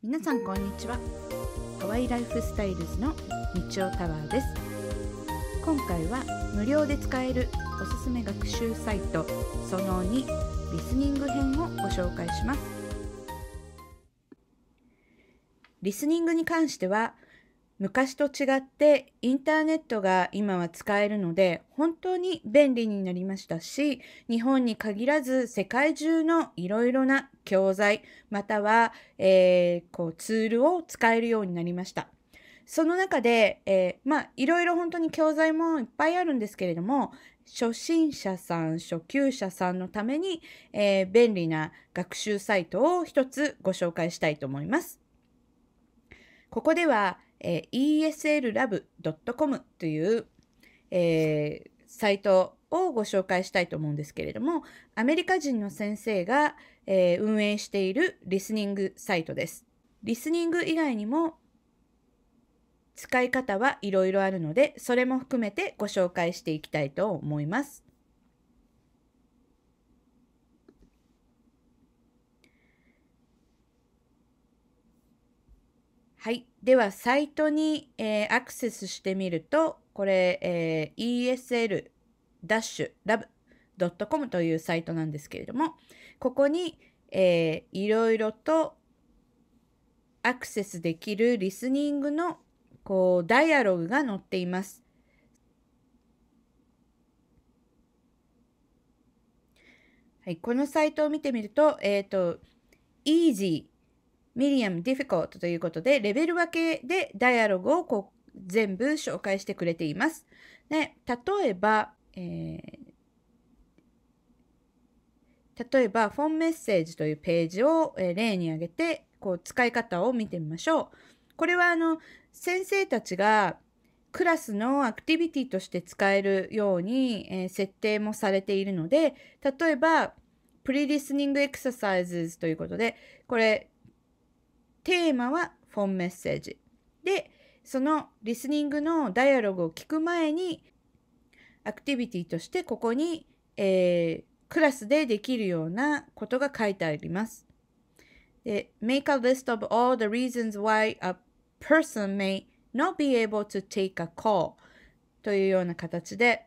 皆さんこんにちはハワイライフスタイルズの日曜タワーです今回は無料で使えるおすすめ学習サイトその2リスニング編をご紹介しますリスニングに関しては昔と違ってインターネットが今は使えるので本当に便利になりましたし日本に限らず世界中のいろいろな教材または、えー、こうツールを使えるようになりました。その中で、えー、まあいろいろ本当に教材もいっぱいあるんですけれども初心者さん初級者さんのために、えー、便利な学習サイトを一つご紹介したいと思います。ここではえー、eslab.com という、えー、サイトをご紹介したいと思うんですけれども、アメリカ人の先生が、えー、運営しているリスニングサイトです。リスニング以外にも使い方はいろいろあるので、それも含めてご紹介していきたいと思います。では、サイトに、えー、アクセスしてみると、これ、えー、esl-lab.com というサイトなんですけれども、ここに、えー、いろいろとアクセスできるリスニングのこうダイアログが載っています。はい、このサイトを見てみると、えっ、ー、と、easy ミリアム・ディフィコートということで、レベル分けでダイアログをこう全部紹介してくれています。で例えば、えー例えば、フォンメッセージというページを例に挙げて、こう、使い方を見てみましょう。これは、あの、先生たちがクラスのアクティビティとして使えるように、えー、設定もされているので、例えば、プリリスニングエクササイズということで、これ、テーマはフォンメッセージ。で、そのリスニングのダイアログを聞く前に、アクティビティとしてここに、えー、クラスでできるようなことが書いてあります。で、make a list of all the reasons why a person may not be able to take a call というような形で、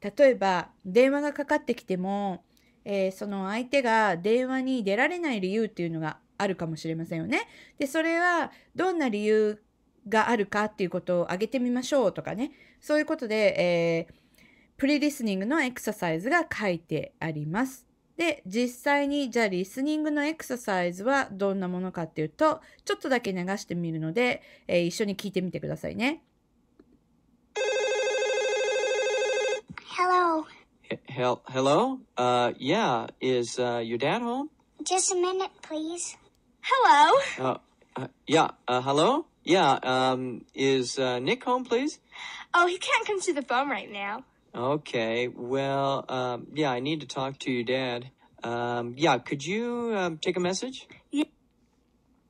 例えば電話がかかってきても、えー、その相手が電話に出られない理由っていうのがあるかもしれませんよね。で、それはどんな理由があるかっていうことを挙げてみましょうとかね。そういうことで、えー、プリリスニングのエクササイズが書いてあります。で、実際にじゃあリスニングのエクササイズはどんなものかっていうと、ちょっとだけ流してみるので、えー、一緒に聞いてみてくださいね。Hello. He- hello? Uh, yeah, is uh, your dad home? Just a minute, please. Hello? Uh, uh, yeah, uh, hello? Yeah, um, is uh, Nick home, please? Oh, he can't come to the phone right now. Okay, well, um, yeah, I need to talk to your dad. Um, yeah, could you um, take a message?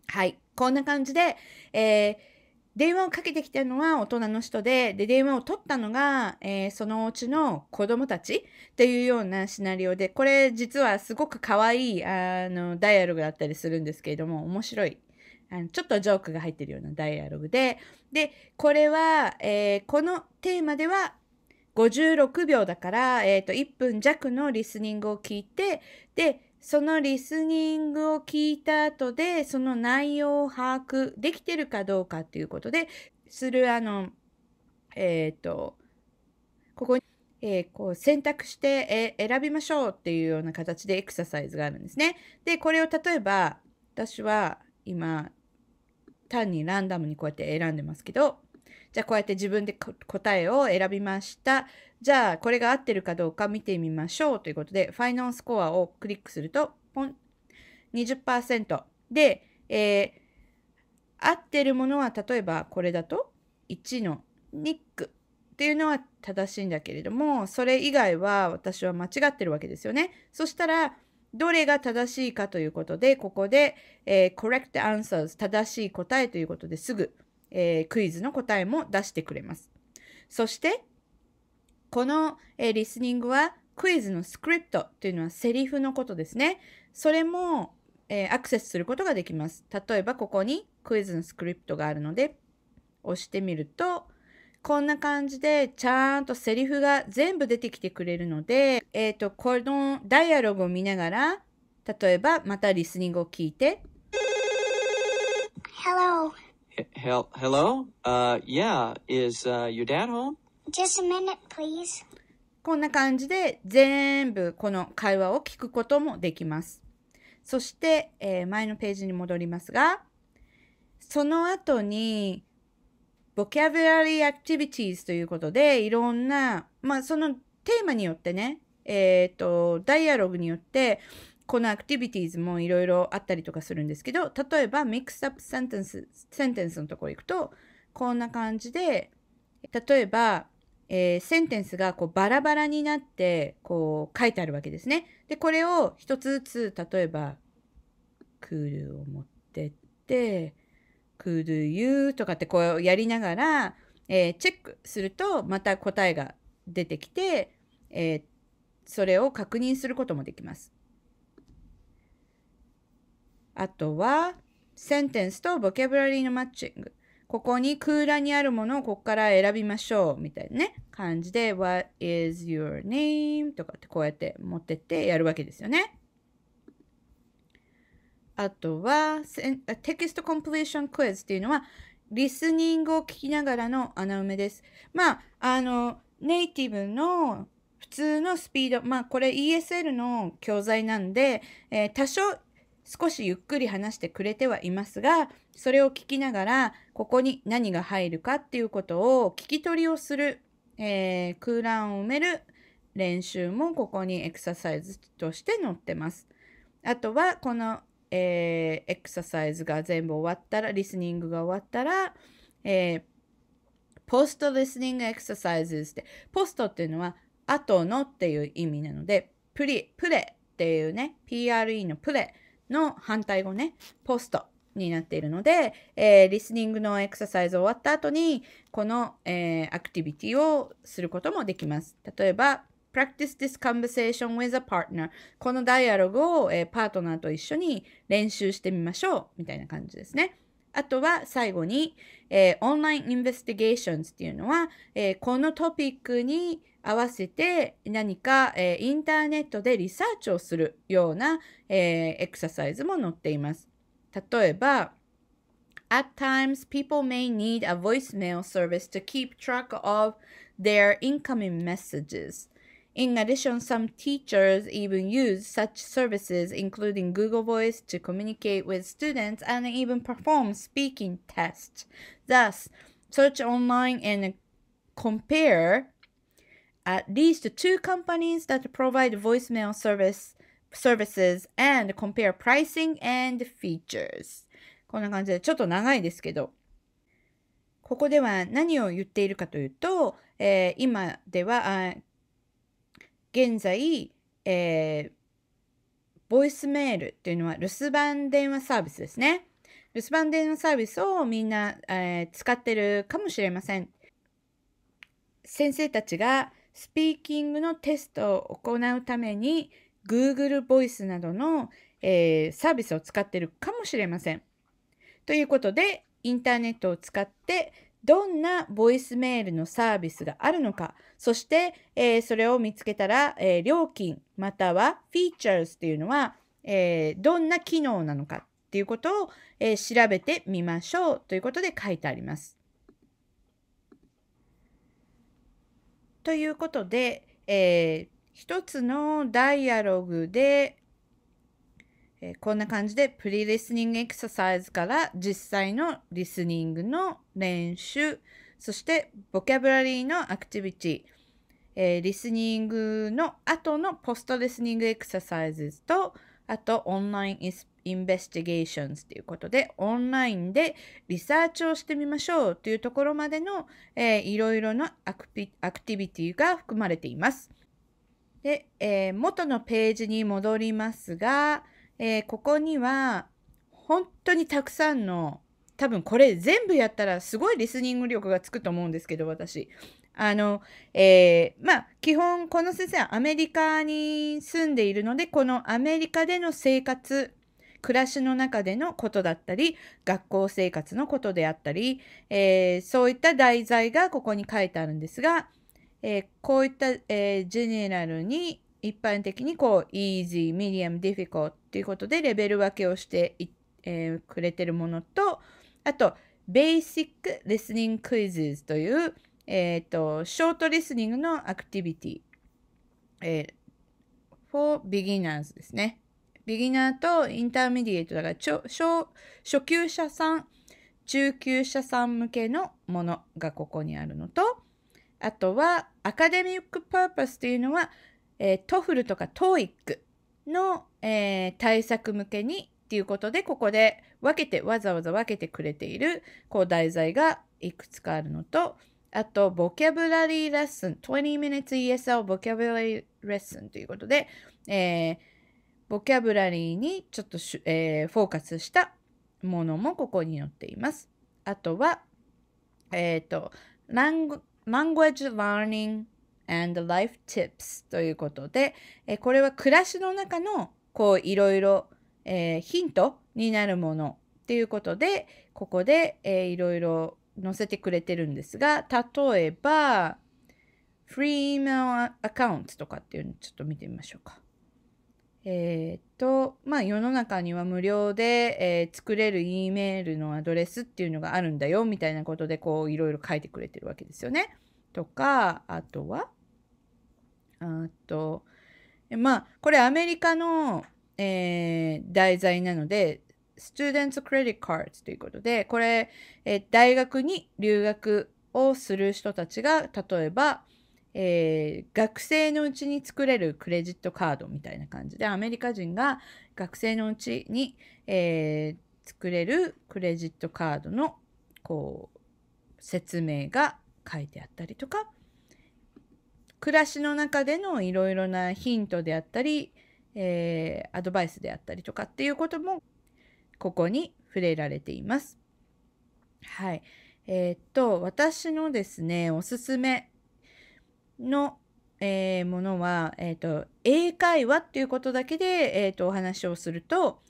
はい。こんな感じで、えー電話をかけてきたのは大人の人で、で、電話を取ったのが、えー、そのうちの子供たちっていうようなシナリオで、これ実はすごく可愛い、あの、ダイアログだったりするんですけれども、面白い。あのちょっとジョークが入ってるようなダイアログで、で、これは、えー、このテーマでは56秒だから、えっ、ー、と、1分弱のリスニングを聞いて、で、そのリスニングを聞いた後で、その内容を把握できてるかどうかっていうことで、する、あの、えっ、ー、と、ここに、えー、こう選択して、え選びましょうっていうような形でエクササイズがあるんですね。で、これを例えば、私は今、単にランダムにこうやって選んでますけど、じゃあこうやって自分で答えを選びました。じゃあこれが合ってるかどうか見てみましょうということで、ファイナンスコアをクリックすると、ポン、20%。で、えー、合ってるものは例えばこれだと1のニックっていうのは正しいんだけれども、それ以外は私は間違ってるわけですよね。そしたら、どれが正しいかということで、ここで、えー、correct answers 正しい答えということですぐえー、クイズの答えも出してくれます。そして、この、えー、リスニングはクイズのスクリプトというのはセリフのことですね。それも、えー、アクセスすることができます。例えばここにクイズのスクリプトがあるので押してみるとこんな感じでちゃんとセリフが全部出てきてくれるので、えっ、ー、とこのダイアログを見ながら例えばまたリスニングを聞いて Hello, Hel hello? Uh, yeah, is uh, your dad home? Just a minute, please. こんな感じで全部この会話を聞くこともできます。そして、えー、前のページに戻りますが、その後に、ボキャブラリーアクティビティーズということで、いろんな、まあそのテーマによってね、えっ、ー、と、ダイアログによって、このアクティビティーズもいろいろあったりとかするんですけど、例えばミックスアップセンテンス、センテンスのところ行くと、こんな感じで、例えば、えー、センテンスがこうバラバラになってこう書いてあるわけですね。で、これを一つずつ、例えば、クールを持ってって、クールユーとかってこうやりながら、えー、チェックするとまた答えが出てきて、えー、それを確認することもできます。あとは、センテンスとボキャブラリーのマッチング。ここに空欄にあるものをここから選びましょうみたいなね感じで What is your name? とかってこうやって持ってってやるわけですよね。あとはテキストコンプレーションクイズっていうのはリスニングを聞きながらの穴埋めです。まああのネイティブの普通のスピードまあこれ ESL の教材なんで、えー、多少少しゆっくり話してくれてはいますが、それを聞きながら、ここに何が入るかっていうことを聞き取りをする、えー、空欄を埋める練習もここにエクササイズとして載ってます。あとは、この、えー、エクササイズが全部終わったら、リスニングが終わったら、えー、ポストリスニングエクササイズって、ポストっていうのは、後のっていう意味なので、プリ、プレっていうね、PRE のプレの反対語ね、ポストになっているので、えー、リスニングのエクササイズ終わった後に、この、えー、アクティビティをすることもできます。例えば、practice this conversation with a partner このダイアログを、えー、パートナーと一緒に練習してみましょうみたいな感じですね。あとは最後に、えー、オンラインインベスティゲーションズっていうのは、えー、このトピックに合わせて何か、えー、インターネットでリサーチをするような、えー、エクササイズも載っています。例えば、At times, people may need a voicemail service to keep track of their incoming messages. In addition, some teachers even use such services, including Google Voice, to communicate with students and even perform speaking tests. Thus, search online and compare at least two companies that provide voicemail service, services and compare pricing and features. こんな感じでちょっと長いですけど、ここでは何を言っているかというと、えー、今では、現在、えー、ボイスメールっていうのは留守番電話サービスですね。留守番電話サービスをみんな、えー、使ってるかもしれません。先生たちがスピーキングのテストを行うために Google Voice などの、えー、サービスを使っているかもしれません。ということでインターネットを使ってどんなボイスメールのサービスがあるのか、そして、えー、それを見つけたら、えー、料金またはフィーチャーズというのは、えー、どんな機能なのかっていうことを、え調べてみましょうということで書いてあります。ということで、えー、一つのダイアログで、えー、こんな感じでプリリスニングエクササイズから実際のリスニングの練習そしてボキャブラリーのアクティビティ、えー、リスニングの後のポストリスニングエクササイズとあとオンラインインスインベスティゲーションズということで、オンラインでリサーチをしてみましょうというところまでの、えー、いろいろなアクティビティが含まれています。で、えー、元のページに戻りますが、えー、ここには本当にたくさんの多分これ全部やったらすごいリスニング力がつくと思うんですけど私あの、えー、まあ、基本この先生はアメリカに住んでいるので、このアメリカでの生活暮らしの中でのことだったり学校生活のことであったり、えー、そういった題材がここに書いてあるんですが、えー、こういった、えー、ジェネラルに一般的にこう easy, medium, difficult っていうことでレベル分けをしてえー、くれてるものとあと basic listening quizzes という、えーと、とショートリスニングのアクティビティ、えー、for beginners ですね。ビギナーとインターミディエイトだから初級者さん中級者さん向けのものがここにあるのとあとはアカデミックパーパスというのは、えー、トフルとかトーイックの、えー、対策向けにっていうことでここで分けてわざわざ分けてくれているこう題材がいくつかあるのとあとボキャブラリーレッスン20 minutes ESL ボキャブラリーレッスンということで、えーボキャブラリーにちょっと、えー、フォーカスしたものもここに載っています。あとは、えっ、ー、と、Language Learning and Life Tips ということで、えー、これは暮らしの中のこういろいろ、えー、ヒントになるものっていうことで、ここで、えー、いろいろ載せてくれてるんですが、例えば、フリーメ a c アカウントとかっていうのちょっと見てみましょうか。えー、っと、まあ世の中には無料で、えー、作れる E メールのアドレスっていうのがあるんだよみたいなことでこういろいろ書いてくれてるわけですよね。とか、あとは、あと、まあこれアメリカの、えー、題材なので、Students Credit Cards ということで、これ、えー、大学に留学をする人たちが、例えば、えー、学生のうちに作れるクレジットカードみたいな感じでアメリカ人が学生のうちに、えー、作れるクレジットカードのこう説明が書いてあったりとか暮らしの中でのいろいろなヒントであったり、えー、アドバイスであったりとかっていうこともここに触れられています。はい。えー、っと、私のですね、おすすめの、えー、ものは、えーと、英会話っていうことだけで、えーと、お話をすると、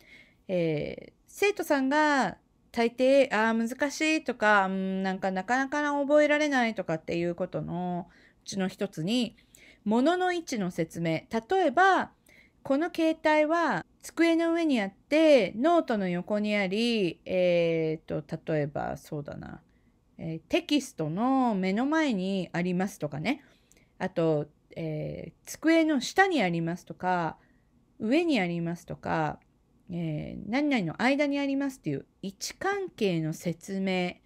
えー、生徒さんが大抵ああ難しいとかんなんかなかなか覚えられないとかっていうことのうちの一つに物の位置の説明例えばこの携帯は机の上にあってノートの横にありえーと、と例えばそうだな、えー、テキストの目の前にありますとかねあと、えー、机の下にありますとか上にありますとか、えー、何々の間にありますっていう位置関係の説明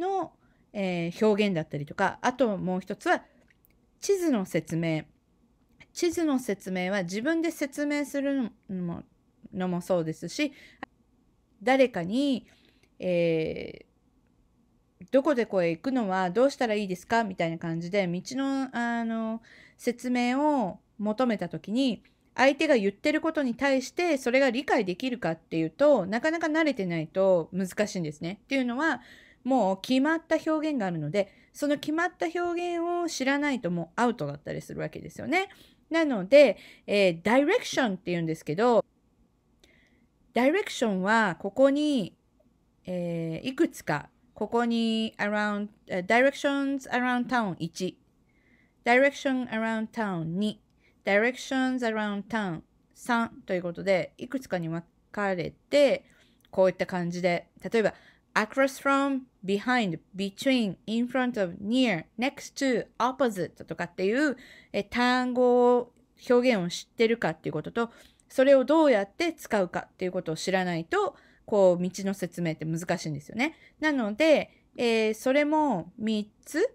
の、えー、表現だったりとかあともう一つは地図の説明地図の説明は自分で説明するのものもそうですし誰かに、えどこでこへ行くのはどうしたらいいですかみたいな感じで道のあの説明を求めた時に相手が言ってることに対してそれが理解できるかっていうとなかなか慣れてないと難しいんですね。っていうのはもう決まった表現があるのでその決まった表現を知らないともうアウトだったりするわけですよね。なので、えー、ダイレクションっていうんですけどダイレクションはここに、えー、いくつかここに around、directions around town 1 direction around town 2 directions around town 3ということでいくつかに分かれてこういった感じで例えば across from behind between in front of near next to opposite とかっていうえ単語を表現を知ってるかっていうこととそれをどうやって使うかっていうことを知らないとこう、道の説明って難しいんですよね。なので、えー、それも3つ、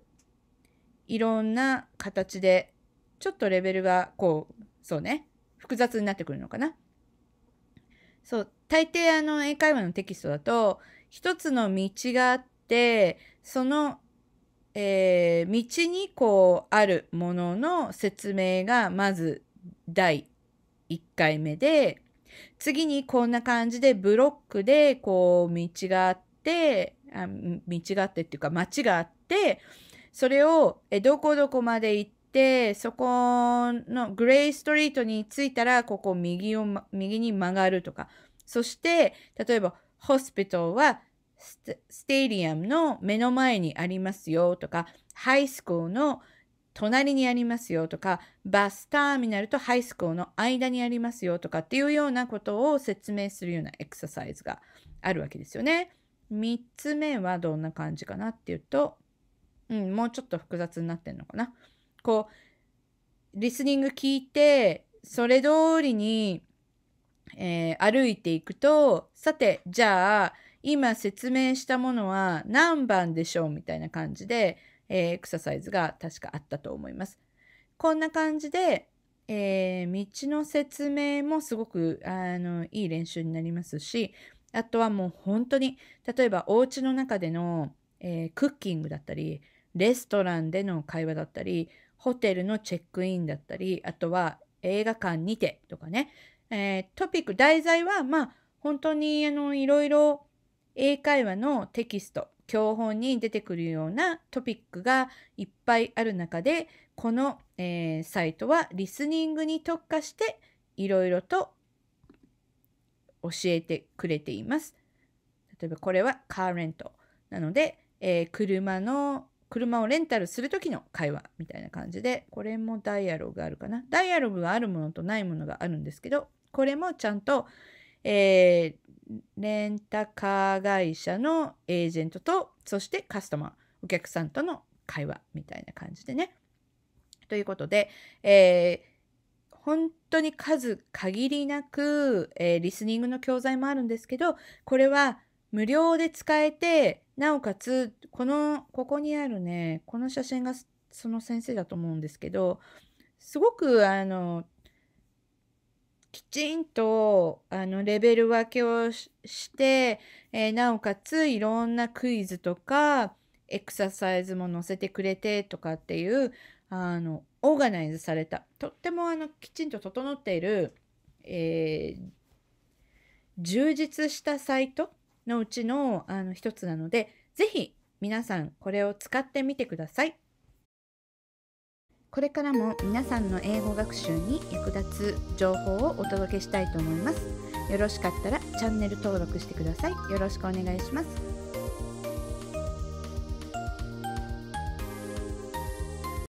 いろんな形で、ちょっとレベルが、こう、そうね、複雑になってくるのかな。そう、大抵あの、英会話のテキストだと、一つの道があって、そのえー、道にこうあるものの説明がまず第1回目で次にこんな感じでブロックでこう道があってあ道があってっていうか町があってそれをどこどこまで行ってそこのグレイストリートに着いたらここ右を、ま、右に曲がるとかそして例えばホスピトルはステイリアムの目の前にありますよとかハイスクールの隣にありますよとか、バスターミナルとハイスコーの間にありますよとかっていうようなことを説明するようなエクササイズがあるわけですよね。3つ目はどんな感じかなっていうと、うん、もうちょっと複雑になってんのかな。こう、リスニング聞いて、それ通りに、えー、歩いていくと、さて、じゃあ、今説明したものは何番でしょうみたいな感じで、えー、エクササイズが確かあったと思います。こんな感じで、えー、道の説明もすごくあのいい練習になりますしあとはもう本当に例えばお家の中での、えー、クッキングだったりレストランでの会話だったりホテルのチェックインだったりあとは映画館にてとかね、えー、トピック題材はまあ本当にあのいろいろ英会話のテキスト教本に出てくるようなトピックがいっぱいある中でこの、えー、サイトはリスニングに特化していろいろと教えてくれています。例えばこれはカーレントなので、えー、車の車をレンタルする時の会話みたいな感じでこれもダイアログあるかなダイアログがあるものとないものがあるんですけどこれもちゃんと、えー、レンタカー会社のエージェントと、そしてカスタマー、お客さんとの会話みたいな感じでね。ということで、えー、本当に数限りなく、えー、リスニングの教材もあるんですけど、これは無料で使えて、なおかつ、この、ここにあるね、この写真がその先生だと思うんですけど、すごく、あの、きちんとあのレベル分けをして、えー、なおかついろんなクイズとかエクササイズも載せてくれてとかっていうあのオーガナイズされたとってもあのきちんと整っている、えー、充実したサイトのうちのあの一つなので是非皆さんこれを使ってみてください。これからも皆さんの英語学習に役立つ情報をお届けしたいと思いますよろしかったらチャンネル登録してくださいよろしくお願いします